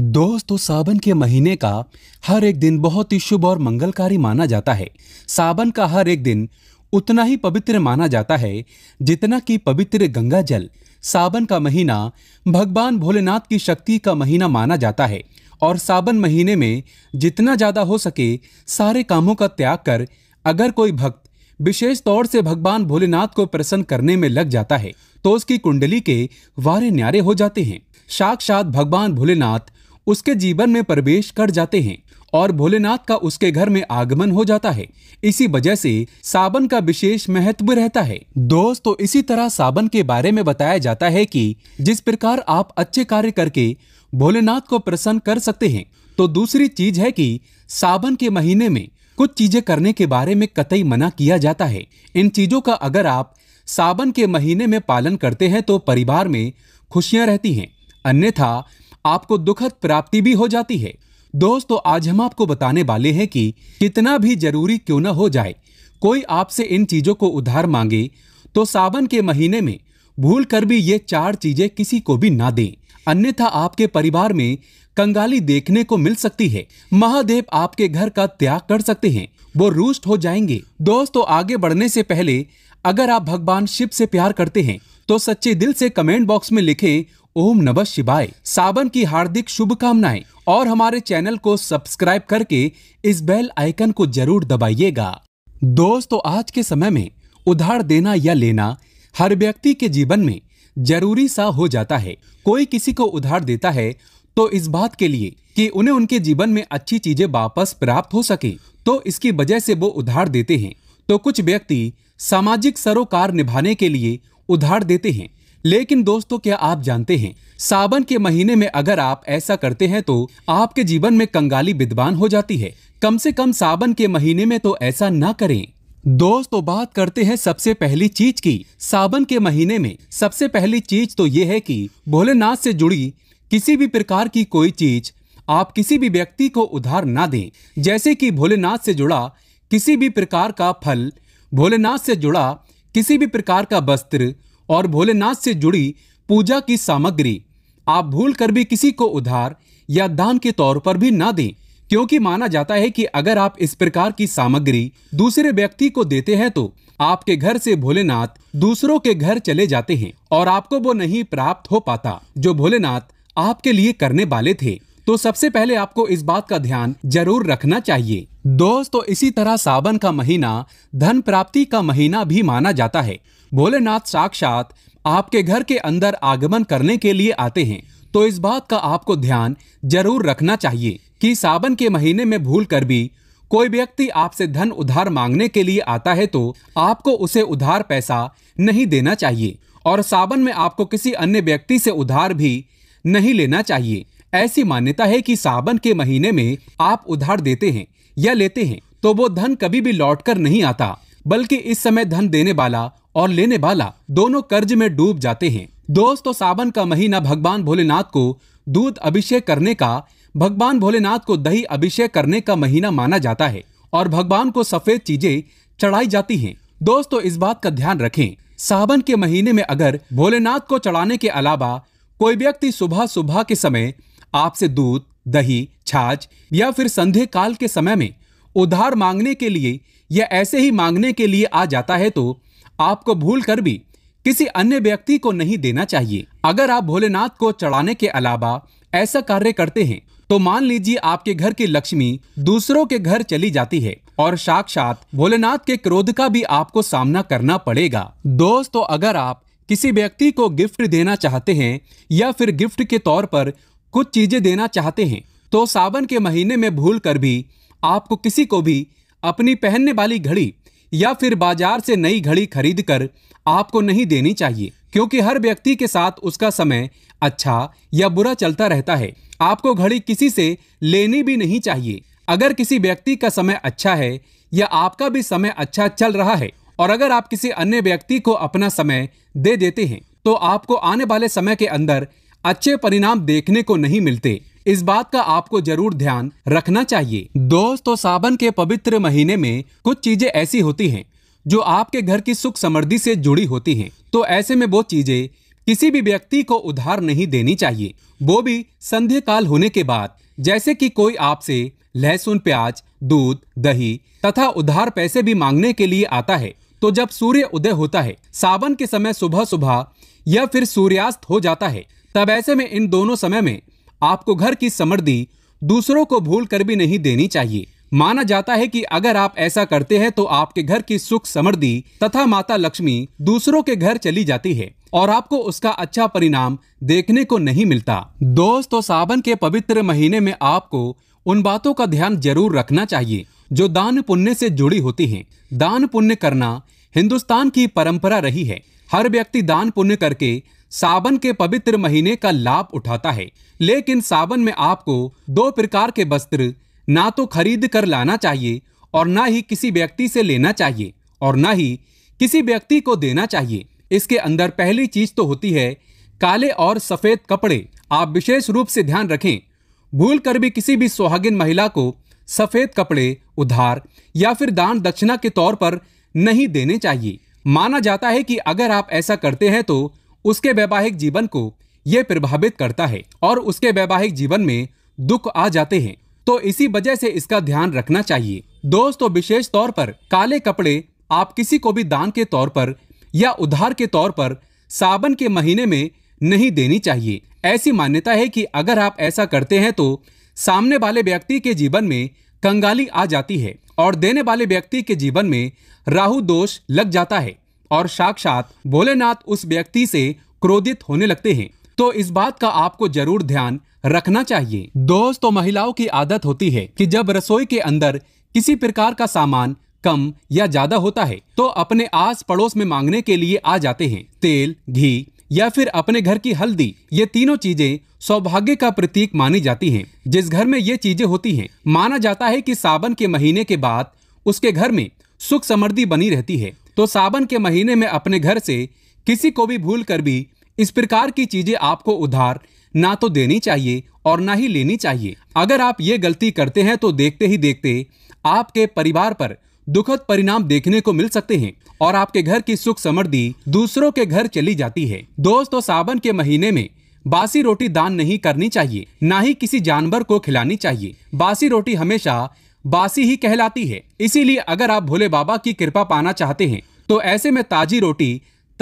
दोस्तों सावन के महीने का हर एक दिन बहुत ही शुभ और मंगलकारी माना जाता है सावन का हर एक दिन उतना ही पवित्र माना जाता है जितना कि पवित्र गंगा जल सावन का महीना भगवान भोलेनाथ की शक्ति का महीना माना जाता है और सावन महीने में जितना ज़्यादा हो सके सारे कामों का त्याग कर अगर कोई भक्त विशेष तौर से भगवान भोलेनाथ को प्रसन्न करने में लग जाता है तो उसकी कुंडली के वारे न्यारे हो जाते हैं साक्षात भगवान भोलेनाथ उसके जीवन में प्रवेश कर जाते हैं और भोलेनाथ का उसके घर में आगमन हो जाता है इसी वजह से सावन का विशेष महत्व रहता है दोस्त तो इसी तरह सावन के बारे में बताया जाता है कि जिस प्रकार आप अच्छे कार्य करके भोलेनाथ को प्रसन्न कर सकते हैं तो दूसरी चीज है कि सावन के महीने में कुछ चीजें करने के बारे में कतई मना किया जाता है इन चीजों का अगर आप सावन के महीने में पालन करते हैं तो परिवार में खुशियां रहती हैं अन्यथा आपको दुखद प्राप्ति भी हो जाती है दोस्तों आज हम आपको बताने वाले हैं कि कितना भी जरूरी क्यों न हो जाए कोई आपसे इन चीजों को उधार मांगे तो सावन के महीने में भूल कर भी ये चार चीजें किसी को भी ना दें अन्यथा आपके परिवार में कंगाली देखने को मिल सकती है महादेव आपके घर का त्याग कर सकते हैं वो रुष्ट हो जाएंगे दोस्तों आगे बढ़ने से पहले अगर आप भगवान शिव से प्यार करते हैं तो सच्चे दिल से कमेंट बॉक्स में लिखें ओम नमः शिवाय सावन की हार्दिक शुभकामनाएं और हमारे चैनल को सब्सक्राइब करके इस बेल आइकन को जरूर दबाइएगा दोस्तों आज के समय में उधार देना या लेना हर व्यक्ति के जीवन में जरूरी सा हो जाता है कोई किसी को उधार देता है तो इस बात के लिए कि उन्हें उनके जीवन में अच्छी चीजें वापस प्राप्त हो सके तो इसकी वजह से वो उधार देते हैं तो कुछ व्यक्ति सामाजिक सरोकार निभाने के लिए उधार देते हैं लेकिन दोस्तों क्या आप जानते हैं सावन के महीने में अगर आप ऐसा करते हैं तो आपके जीवन में कंगाली विद्वान हो जाती है कम से कम सावन के महीने में तो ऐसा ना करें दोस्तों बात करते हैं सबसे पहली चीज की सावन के महीने में सबसे पहली चीज तो ये है कि भोलेनाथ से जुड़ी किसी भी प्रकार की कोई चीज आप किसी भी व्यक्ति को उधार ना दें जैसे कि भोलेनाथ से जुड़ा किसी भी प्रकार का फल भोलेनाथ से जुड़ा किसी भी प्रकार का वस्त्र और भोलेनाथ से जुड़ी पूजा की सामग्री आप भूल कर भी किसी को उधार या दान के तौर पर भी ना दें क्योंकि माना जाता है कि अगर आप इस प्रकार की सामग्री दूसरे व्यक्ति को देते हैं तो आपके घर से भोलेनाथ दूसरों के घर चले जाते हैं और आपको वो नहीं प्राप्त हो पाता जो भोलेनाथ आपके लिए करने वाले थे तो सबसे पहले आपको इस बात का ध्यान जरूर रखना चाहिए दोस्तों तो इसी तरह सावन का महीना धन प्राप्ति का महीना भी माना जाता है भोलेनाथ साक्षात आपके घर के अंदर आगमन करने के लिए आते हैं तो इस बात का आपको ध्यान जरूर रखना चाहिए कि सावन के महीने में भूल कर भी कोई व्यक्ति आपसे धन उधार मांगने के लिए आता है तो आपको उसे उधार पैसा नहीं देना चाहिए और सावन में आपको किसी अन्य व्यक्ति से उधार भी नहीं लेना चाहिए ऐसी मान्यता है कि सावन के महीने में आप उधार देते हैं या लेते हैं तो वो धन कभी भी लौट कर नहीं आता बल्कि इस समय धन देने वाला और लेने वाला दोनों कर्ज में डूब जाते हैं दोस्तों तो सावन का महीना भगवान भोलेनाथ को दूध अभिषेक करने का भगवान भोलेनाथ को दही अभिषेक करने का महीना माना जाता है और भगवान को सफेद चीजें चढ़ाई जाती हैं दोस्तों तो इस बात का ध्यान रखें सावन के महीने में अगर भोलेनाथ को चढ़ाने के अलावा कोई व्यक्ति सुबह सुबह के समय आपसे दूध दही छाछ या फिर संध्या काल के समय में उधार मांगने के लिए या ऐसे ही मांगने के लिए आ जाता है तो आपको भूल कर भी किसी अन्य व्यक्ति को नहीं देना चाहिए अगर आप भोलेनाथ को चढ़ाने के अलावा ऐसा कार्य करते हैं तो मान लीजिए आपके घर की लक्ष्मी दूसरों के घर चली जाती है और साक्षात भोलेनाथ के क्रोध का भी आपको सामना करना पड़ेगा दोस्तों तो अगर आप किसी व्यक्ति को गिफ्ट देना चाहते हैं या फिर गिफ्ट के तौर पर कुछ चीजें देना चाहते हैं तो सावन के महीने में भूल कर भी आपको किसी को भी अपनी पहनने वाली घड़ी या फिर बाजार से नई घड़ी खरीद कर आपको नहीं देनी चाहिए क्योंकि हर व्यक्ति के साथ उसका समय अच्छा या बुरा चलता रहता है आपको घड़ी किसी से लेनी भी नहीं चाहिए अगर किसी व्यक्ति का समय अच्छा है या आपका भी समय अच्छा चल रहा है और अगर आप किसी अन्य व्यक्ति को अपना समय दे देते हैं तो आपको आने वाले समय के अंदर अच्छे परिणाम देखने को नहीं मिलते इस बात का आपको जरूर ध्यान रखना चाहिए दोस्तों सावन के पवित्र महीने में कुछ चीजें ऐसी होती हैं जो आपके घर की सुख समृद्धि से जुड़ी होती हैं तो ऐसे में वो चीजें किसी भी व्यक्ति को उधार नहीं देनी चाहिए वो भी संध्या काल होने के बाद जैसे कि कोई आपसे लहसुन प्याज दूध दही तथा उधार पैसे भी मांगने के लिए आता है तो जब सूर्य उदय होता है सावन के समय सुबह सुबह या फिर सूर्यास्त हो जाता है तब ऐसे में इन दोनों समय में आपको घर की समृद्धि दूसरों को भूल कर भी नहीं देनी चाहिए माना जाता है कि अगर आप ऐसा करते हैं तो आपके घर की सुख समृद्धि तथा माता लक्ष्मी दूसरों के घर चली जाती है और आपको उसका अच्छा परिणाम देखने को नहीं मिलता दोस्तों सावन के पवित्र महीने में आपको उन बातों का ध्यान जरूर रखना चाहिए जो दान पुण्य से जुड़ी होती हैं। दान पुण्य करना हिंदुस्तान की परंपरा रही है हर व्यक्ति दान पुण्य करके सावन के पवित्र महीने का लाभ उठाता है लेकिन सावन में आपको दो प्रकार के वस्त्र ना तो खरीद कर लाना चाहिए और ना ही किसी व्यक्ति से लेना चाहिए और ना ही किसी व्यक्ति को देना चाहिए इसके अंदर पहली चीज तो होती है काले और सफेद कपड़े आप विशेष रूप से ध्यान रखें भूल कर भी किसी भी सुहागिन महिला को सफेद कपड़े उधार या फिर दान दक्षिणा के तौर पर नहीं देने चाहिए माना जाता है कि अगर आप ऐसा करते हैं तो उसके वैवाहिक जीवन को ये प्रभावित करता है और उसके वैवाहिक जीवन में दुख आ जाते हैं तो इसी वजह से इसका ध्यान रखना चाहिए दोस्तों विशेष तौर पर काले कपड़े आप किसी को भी दान के तौर पर या उधार के तौर पर सावन के महीने में नहीं देनी चाहिए ऐसी मान्यता है कि अगर आप ऐसा करते हैं तो सामने वाले व्यक्ति के जीवन में कंगाली आ जाती है और देने वाले व्यक्ति के जीवन में राहु दोष लग जाता है और साक्षात भोलेनाथ उस व्यक्ति से क्रोधित होने लगते हैं तो इस बात का आपको जरूर ध्यान रखना चाहिए दोस्त तो महिलाओं की आदत होती है कि जब रसोई के अंदर किसी प्रकार का सामान कम या ज्यादा होता है तो अपने आस पड़ोस में मांगने के लिए आ जाते हैं तेल घी या फिर अपने घर की हल्दी ये तीनों चीजें सौभाग्य का प्रतीक मानी जाती हैं जिस घर में ये चीजें होती हैं माना जाता है कि सावन के महीने के बाद उसके घर में सुख समृद्धि बनी रहती है तो सावन के महीने में अपने घर से किसी को भी भूल कर भी इस प्रकार की चीजें आपको उधार ना तो देनी चाहिए और ना ही लेनी चाहिए अगर आप ये गलती करते हैं तो देखते ही देखते आपके परिवार पर दुखद परिणाम देखने को मिल सकते हैं और आपके घर की सुख समृद्धि दूसरों के घर चली जाती है दोस्तों तो सावन के महीने में बासी रोटी दान नहीं करनी चाहिए ना ही किसी जानवर को खिलानी चाहिए बासी रोटी हमेशा बासी ही कहलाती है इसीलिए अगर आप भोले बाबा की कृपा पाना चाहते हैं तो ऐसे में ताजी रोटी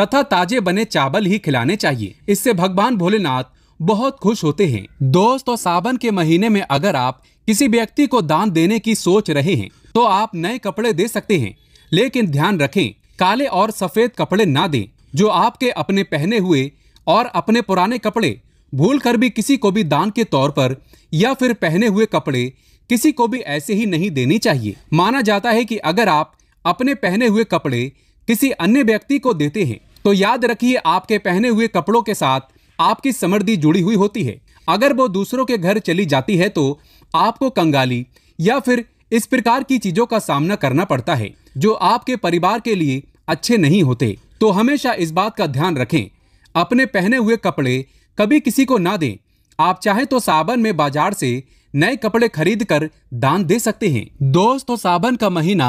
तथा ताजे बने चावल ही खिलाने चाहिए इससे भगवान भोलेनाथ बहुत खुश होते हैं दोस्त और सावन के महीने में अगर आप किसी व्यक्ति को दान देने की सोच रहे हैं तो आप नए कपड़े दे सकते हैं लेकिन ध्यान रखें काले और सफेद कपड़े ना दें जो आपके अपने पहने हुए और अपने पुराने कपड़े भूल कर भी किसी को भी दान के तौर पर या फिर पहने हुए कपड़े किसी को भी ऐसे ही नहीं देनी चाहिए माना जाता है कि अगर आप अपने पहने हुए कपड़े किसी अन्य व्यक्ति को देते हैं तो याद रखिए आपके पहने हुए कपड़ों के साथ आपकी समृद्धि जुड़ी हुई होती है अगर वो दूसरों के घर चली जाती है तो आपको कंगाली या फिर इस प्रकार की चीजों का सामना करना पड़ता है जो आपके परिवार के लिए अच्छे नहीं होते तो हमेशा इस बात का ध्यान रखें अपने पहने हुए कपड़े कभी किसी को ना दें आप चाहें तो साबन में बाजार से नए कपड़े खरीद कर दान दे सकते हैं दोस्तों सावन का महीना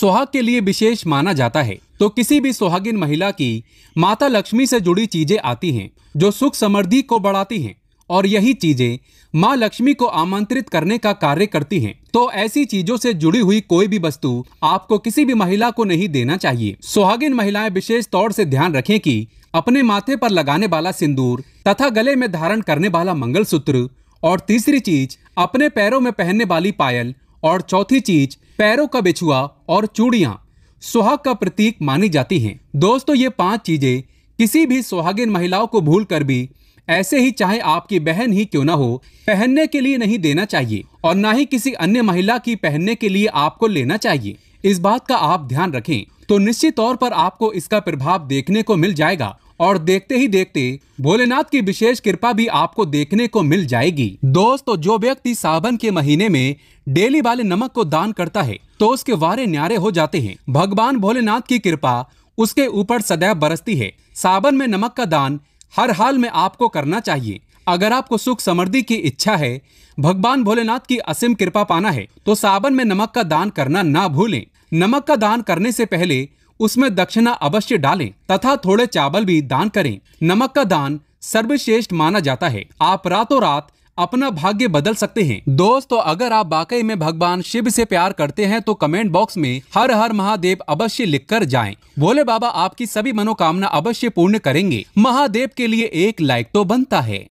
सुहाग के लिए विशेष माना जाता है तो किसी भी सुहागिन महिला की माता लक्ष्मी से जुड़ी चीजें आती हैं जो सुख समृद्धि को बढ़ाती हैं और यही चीजें माँ लक्ष्मी को आमंत्रित करने का कार्य करती हैं। तो ऐसी चीजों से जुड़ी हुई कोई भी वस्तु आपको किसी भी महिला को नहीं देना चाहिए सुहागिन महिलाएं विशेष तौर से ध्यान रखें कि अपने माथे पर लगाने वाला सिंदूर तथा गले में धारण करने वाला मंगलसूत्र और तीसरी चीज अपने पैरों में पहनने वाली पायल और चौथी चीज पैरों का बिछुआ और चूड़िया सुहाग का प्रतीक मानी जाती हैं दोस्तों ये पांच चीजें किसी भी सुहागिन महिलाओं को भूल कर भी ऐसे ही चाहे आपकी बहन ही क्यों ना हो पहनने के लिए नहीं देना चाहिए और ना ही किसी अन्य महिला की पहनने के लिए आपको लेना चाहिए इस बात का आप ध्यान रखें तो निश्चित तौर पर आपको इसका प्रभाव देखने को मिल जाएगा और देखते ही देखते भोलेनाथ की विशेष कृपा भी आपको देखने को मिल जाएगी दोस्तों तो जो व्यक्ति सावन के महीने में डेली वाले नमक को दान करता है तो उसके वारे न्यारे हो जाते हैं भगवान भोलेनाथ की कृपा उसके ऊपर सदैव बरसती है सावन में नमक का दान हर हाल में आपको करना चाहिए अगर आपको सुख समृद्धि की इच्छा है भगवान भोलेनाथ की असीम कृपा पाना है तो सावन में नमक का दान करना ना भूलें नमक का दान करने से पहले उसमें दक्षिणा अवश्य डालें तथा थोड़े चावल भी दान करें नमक का दान सर्वश्रेष्ठ माना जाता है आप रातों रात अपना भाग्य बदल सकते हैं दोस्तों अगर आप वाकई में भगवान शिव से प्यार करते हैं तो कमेंट बॉक्स में हर हर महादेव अवश्य लिखकर जाएं। भोले बाबा आपकी सभी मनोकामना अवश्य पूर्ण करेंगे महादेव के लिए एक लाइक तो बनता है